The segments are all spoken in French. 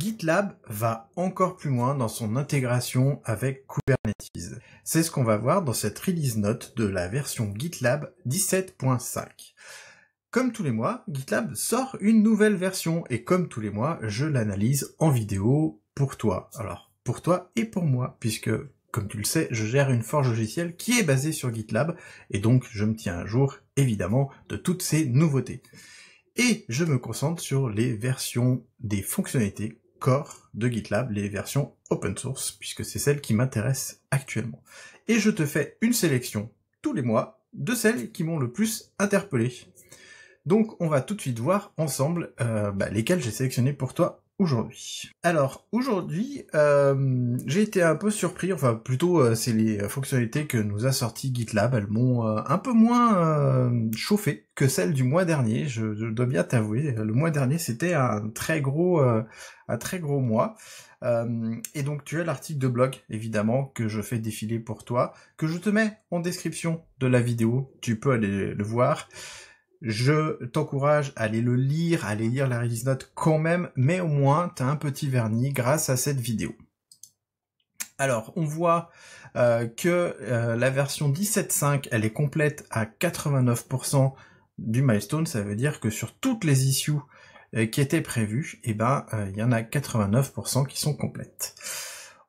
GitLab va encore plus loin dans son intégration avec Kubernetes. C'est ce qu'on va voir dans cette release note de la version GitLab 17.5. Comme tous les mois, GitLab sort une nouvelle version et comme tous les mois, je l'analyse en vidéo pour toi. Alors, pour toi et pour moi, puisque comme tu le sais, je gère une forge logicielle qui est basée sur GitLab, et donc je me tiens à jour, évidemment, de toutes ces nouveautés. Et je me concentre sur les versions des fonctionnalités core de GitLab, les versions open source, puisque c'est celles qui m'intéressent actuellement. Et je te fais une sélection tous les mois de celles qui m'ont le plus interpellé. Donc on va tout de suite voir ensemble euh, bah, lesquelles j'ai sélectionné pour toi aujourd'hui Alors aujourd'hui, euh, j'ai été un peu surpris, enfin plutôt euh, c'est les fonctionnalités que nous a sorti GitLab, elles m'ont euh, un peu moins chauffé que celles du mois dernier, je, dois bien t'avouer, le mois dernier c'était un très gros un très gros mois. et donc tu as l'article de blog évidemment que je fais défiler pour toi, que je te mets en description de la vidéo, tu peux aller le voir. Je t'encourage à aller le lire, à aller lire la release note quand même, mais au moins tu as un petit vernis grâce à cette vidéo. Alors, on voit euh, que euh, la version 17.5, elle est complète à 89% du milestone, ça veut dire que sur toutes les issues euh, qui étaient prévues, eh ben, il y en a 89% qui sont complètes.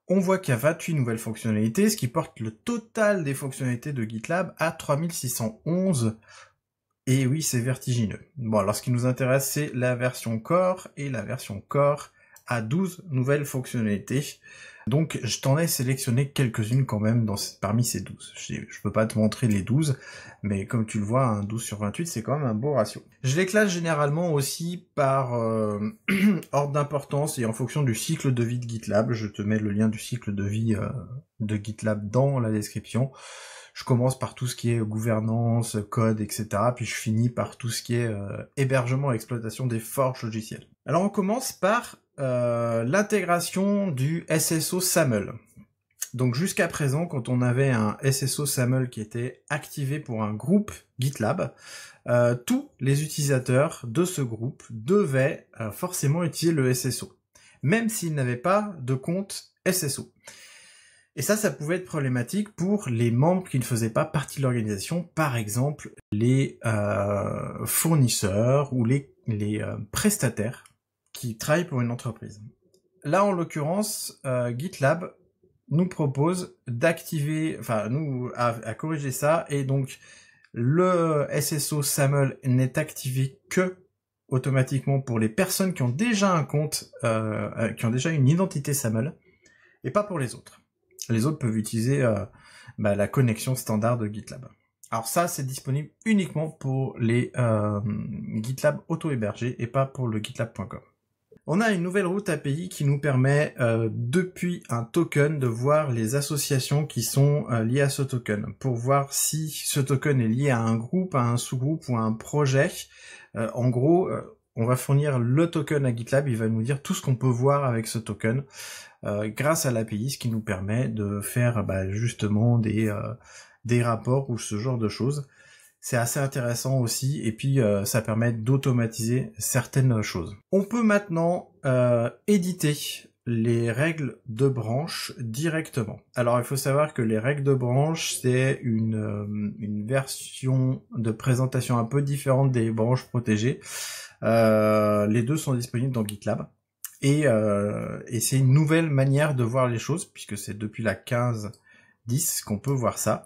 On voit qu'il y a 28 nouvelles fonctionnalités, ce qui porte le total des fonctionnalités de GitLab à 3611 et oui, c'est vertigineux. Bon, alors ce qui nous intéresse, c'est la version Core, et la version Core a 12 nouvelles fonctionnalités. Donc je t'en ai sélectionné quelques-unes quand même parmi ces 12. Je ne peux pas te montrer les 12, mais comme tu le vois, un 12 sur 28, c'est quand même un beau ratio. Je les classe généralement aussi par euh, ordre d'importance et en fonction du cycle de vie de GitLab. Je te mets le lien du cycle de vie euh, de GitLab dans la description. Je commence par tout ce qui est gouvernance, code, etc. Puis je finis par tout ce qui est euh, hébergement et exploitation des forges logicielles. Alors on commence par euh, l'intégration du SSO SAML. Donc jusqu'à présent, quand on avait un SSO SAML qui était activé pour un groupe GitLab, euh, tous les utilisateurs de ce groupe devaient forcément utiliser le SSO, même s'ils n'avaient pas de compte SSO. Et ça, ça pouvait être problématique pour les membres qui ne faisaient pas partie de l'organisation, par exemple les euh, fournisseurs ou les, euh, prestataires qui travaillent pour une entreprise. Là, en l'occurrence, euh, GitLab nous propose d'activer, enfin, nous, à, à, corriger ça, et donc le SSO SAML n'est activé que automatiquement pour les personnes qui ont déjà un compte, qui ont déjà une identité SAML, et pas pour les autres les autres peuvent utiliser euh, bah, la connexion standard de GitLab. Alors ça, c'est disponible uniquement pour les euh, GitLab auto-hébergés et pas pour le GitLab.com. On a une nouvelle route API qui nous permet, euh, depuis un token, de voir les associations qui sont liées à ce token. Pour voir si ce token est lié à un groupe, à un sous-groupe ou à un projet. en gros, on va fournir le token à GitLab, il va nous dire tout ce qu'on peut voir avec ce token euh, grâce à l'API, ce qui nous permet de faire bah, justement des, euh, des rapports ou ce genre de choses. C'est assez intéressant aussi et puis euh, ça permet d'automatiser certaines choses. On peut maintenant éditer les règles de branche directement. Alors il faut savoir que les règles de branche, c'est une, euh, version de présentation un peu différente des branches protégées. Euh, les deux sont disponibles dans GitLab. Et, euh, et c'est une nouvelle manière de voir les choses, puisque c'est depuis la 15-10 qu'on peut voir ça.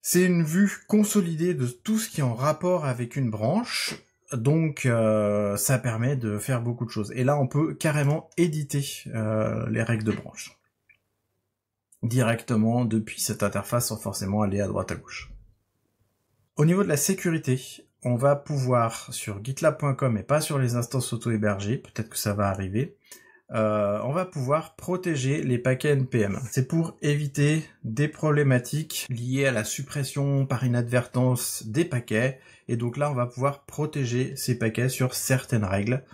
C'est une vue consolidée de tout ce qui est en rapport avec une branche, donc euh, ça permet de faire beaucoup de choses. Et là, on peut carrément éditer euh, les règles de branche directement depuis cette interface sans forcément aller à droite à gauche. Au niveau de la sécurité, on va pouvoir sur gitlab.com et pas sur les instances auto-hébergées, peut-être que ça va arriver, euh, on va pouvoir protéger les paquets NPM. C'est pour éviter des problématiques liées à la suppression par inadvertance des paquets. Et donc là, on va pouvoir protéger ces paquets sur certaines règles.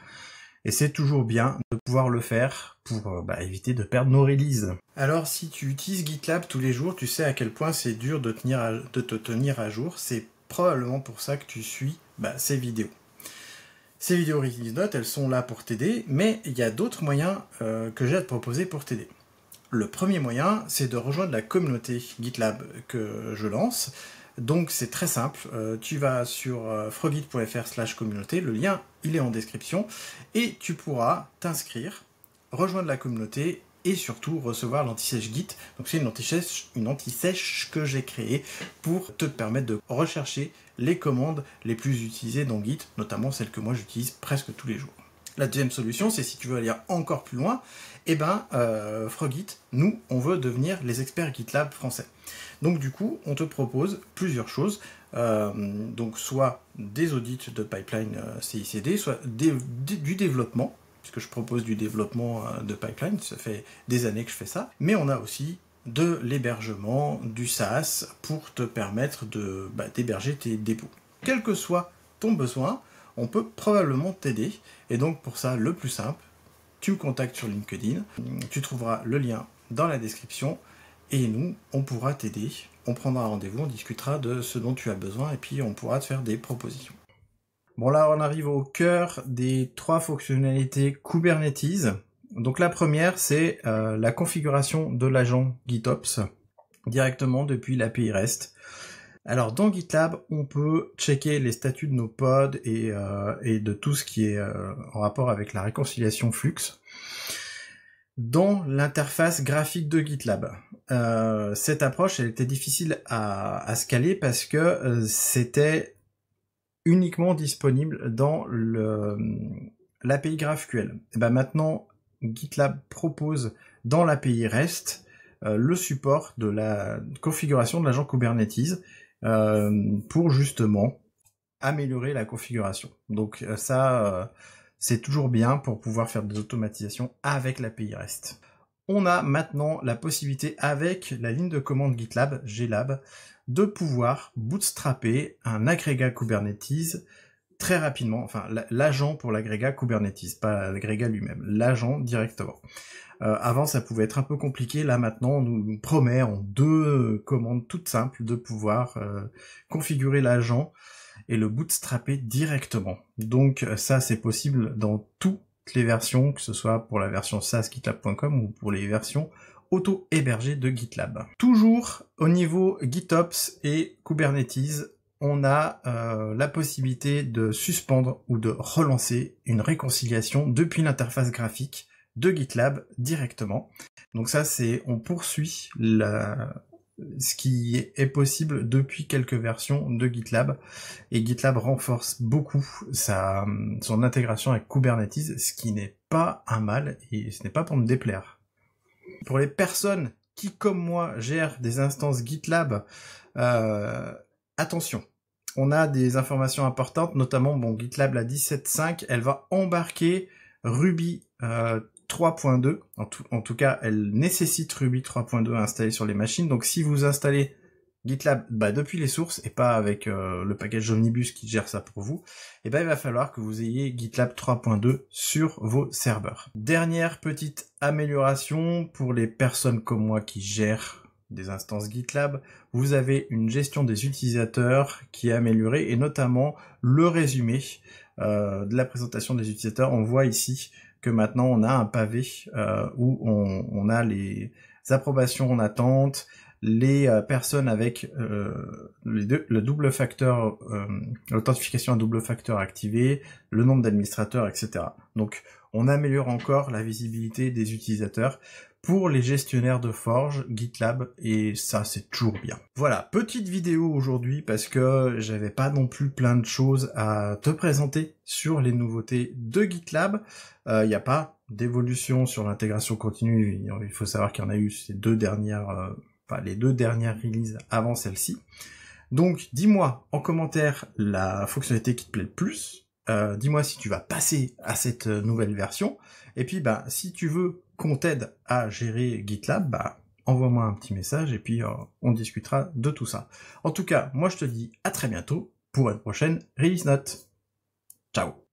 Et c'est toujours bien de pouvoir le faire pour euh, bah, éviter de perdre nos releases. Alors si tu utilises GitLab tous les jours, tu sais à quel point c'est dur de, tenir de te tenir à jour. C'est probablement pour ça que tu suis bah, ces vidéos. Ces vidéos Release Notes, elles sont là pour t'aider, mais il y a d'autres moyens euh, que j'ai à te proposer pour t'aider. Le premier moyen, c'est de rejoindre la communauté GitLab que je lance. Donc c'est très simple, euh, tu vas sur euh, frogit.fr slash communauté, le lien il est en description, et tu pourras t'inscrire, rejoindre la communauté et surtout recevoir lanti Git. Donc c'est une anti que j'ai créée pour te permettre de rechercher les commandes les plus utilisées dans Git, notamment celles que moi j'utilise presque tous les jours. La deuxième solution, c'est si tu veux aller encore plus loin, et eh ben, euh, Frogit, nous, on veut devenir les experts GitLab français. Donc du coup, on te propose plusieurs choses, euh, donc soit des audits de pipeline euh, CICD, soit du développement, puisque je propose du développement euh, de pipeline, ça fait des années que je fais ça, mais on a aussi de l'hébergement, du SaaS, pour te permettre de bah, d'héberger tes dépôts. Quel que soit ton besoin, on peut probablement t'aider, et donc pour ça, le plus simple, tu me contactes sur LinkedIn, tu trouveras le lien dans la description, et nous, on pourra t'aider, on prendra rendez-vous, on discutera de ce dont tu as besoin, et puis on pourra te faire des propositions. Bon là, on arrive au cœur des trois fonctionnalités Kubernetes. Donc la première, c'est euh, la configuration de l'agent GitOps directement depuis l'API REST. Alors dans GitLab, on peut checker les statuts de nos pods et, euh, de tout ce qui est euh, en rapport avec la réconciliation flux dans l'interface graphique de GitLab. cette approche, elle était difficile à, à scaler parce que c'était uniquement disponible dans euh, l'API GraphQL. Eh ben, maintenant, GitLab propose dans l'API REST euh, le support de la configuration de l'agent Kubernetes euh, pour justement améliorer la configuration. Donc ça, c'est toujours bien pour pouvoir faire des automatisations avec l'API REST on a maintenant la possibilité avec la ligne de commande GitLab, GLab, de pouvoir bootstrapper un agrégat Kubernetes très rapidement, enfin l'agent pour l'agrégat Kubernetes, pas l'agrégat lui-même, l'agent directement. Euh, avant ça pouvait être un peu compliqué, là maintenant on nous promet en deux commandes toutes simples de pouvoir euh, configurer l'agent et le bootstrapper directement. Donc ça c'est possible dans tout les versions, que ce soit pour la version SaaS ou pour les versions auto-hébergées de GitLab. Toujours au niveau GitOps et Kubernetes, on a euh, la possibilité de suspendre ou de relancer une réconciliation depuis l'interface graphique de GitLab directement. Donc ça, c'est on poursuit la, ce qui est possible depuis quelques versions de GitLab. Et GitLab renforce beaucoup sa, son intégration avec Kubernetes, ce qui n'est pas un mal et ce n'est pas pour me déplaire. Pour les personnes qui, comme moi, gèrent des instances GitLab, euh, attention, on a des informations importantes, notamment, bon, GitLab la 17.5, elle va embarquer Ruby. Euh, 3.2. En tout, cas, elle nécessite Ruby 3.2 installé sur les machines. Donc si vous installez GitLab bah, depuis les sources et pas avec euh, le package Omnibus qui gère ça pour vous, et eh bien, il va falloir que vous ayez GitLab 3.2 sur vos serveurs. Dernière petite amélioration pour les personnes comme moi qui gèrent des instances GitLab, vous avez une gestion des utilisateurs qui est améliorée et notamment le résumé euh, de la présentation des utilisateurs. On voit ici que maintenant on a un pavé euh, où on, a les approbations en attente, les euh, personnes avec euh, le double facteur, l'authentification à double facteur activée, le nombre d'administrateurs, etc. Donc on améliore encore la visibilité des utilisateurs pour les gestionnaires de Forge, GitLab, et ça c'est toujours bien. Voilà, petite vidéo aujourd'hui parce que j'avais pas non plus plein de choses à te présenter sur les nouveautés de GitLab. Il euh, n'y a pas d'évolution sur l'intégration continue, il faut savoir qu'il y en a eu ces deux dernières, euh, enfin, les deux dernières releases avant celle-ci. Donc dis-moi en commentaire la fonctionnalité qui te plaît le plus. Euh, dis-moi si tu vas passer à cette nouvelle version. Et puis, ben, si tu veux qu'on t'aide à gérer GitLab, bah, envoie-moi un petit message et puis euh, on discutera de tout ça. En tout cas, moi je te dis à très bientôt pour une prochaine release note. Ciao